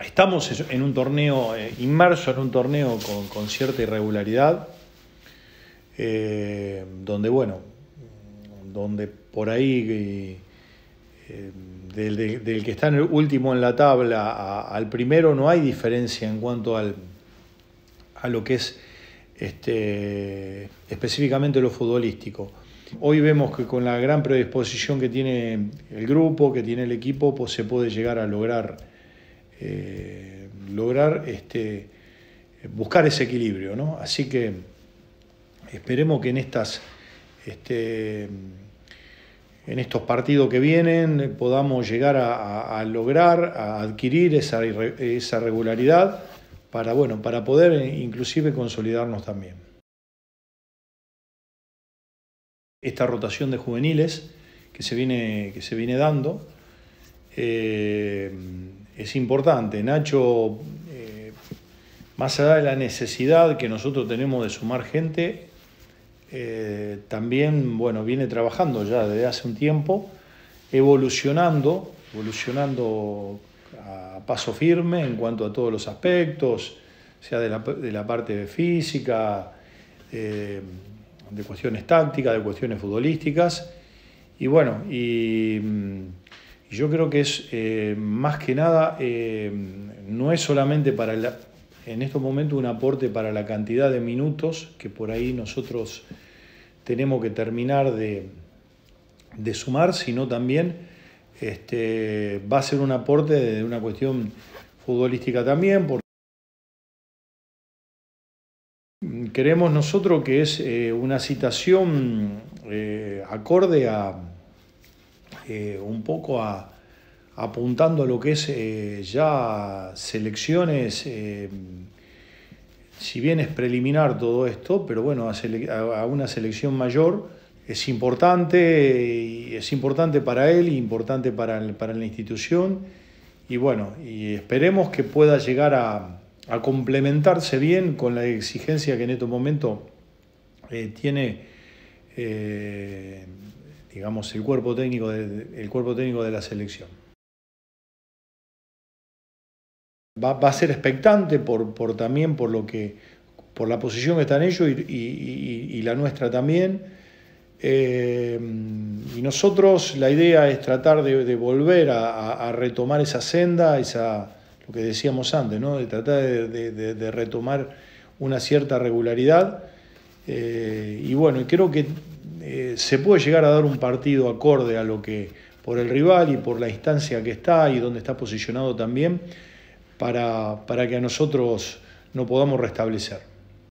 estamos en un torneo, eh, inmerso en un torneo con, cierta irregularidad, eh, donde, bueno, donde por ahí eh, del, que está en el último en la tabla al primero no hay diferencia en cuanto a lo que es este, específicamente lo futbolístico. Hoy vemos que con la gran predisposición que tiene el grupo, que tiene el equipo, pues se puede llegar a lograr eh, lograr este, buscar ese equilibrio. Así que esperemos que en, estas, este, en estos partidos que vienen podamos llegar a, lograr, a adquirir esa, regularidad para, bueno, para poder eh, inclusive consolidarnos también. Esta rotación de juveniles que se viene, que se viene dando. Eh, es importante. Nacho, eh, más allá de la necesidad que nosotros tenemos de sumar gente, eh, también bueno, viene trabajando ya desde hace un tiempo, evolucionando, evolucionando a paso firme en cuanto a todos los aspectos, sea de la, de parte física, eh, de cuestiones tácticas, de cuestiones futbolísticas. Y bueno, y mm, yo creo que es eh, más que nada, eh, no es solamente para en estos momentos un aporte para la cantidad de minutos que por ahí nosotros tenemos que terminar de, sumar, sino también este, va a ser un aporte de una cuestión futbolística también. Porque creemos nosotros que es eh, una citación acorde a, eh, un poco apuntando a lo que es eh, ya selecciones, eh, si bien es preliminar todo esto, pero bueno, a, una selección mayor es importante, es importante para él, importante para, la institución, y bueno, y esperemos que pueda llegar a, complementarse bien con la exigencia que en este momento tiene digamos, el cuerpo técnico de, el cuerpo técnico de la selección. Va, a ser expectante por, también por lo que por la posición que están ellos y, la nuestra también. Eh, y nosotros la idea es tratar de, volver a, retomar esa senda, esa, lo que decíamos antes, ¿no? de tratar de, retomar una cierta regularidad. Eh, y bueno, creo que eh, se puede llegar a dar un partido acorde a lo que por el rival y por la instancia que está y donde está posicionado también para, para que a nosotros no podamos restablecer.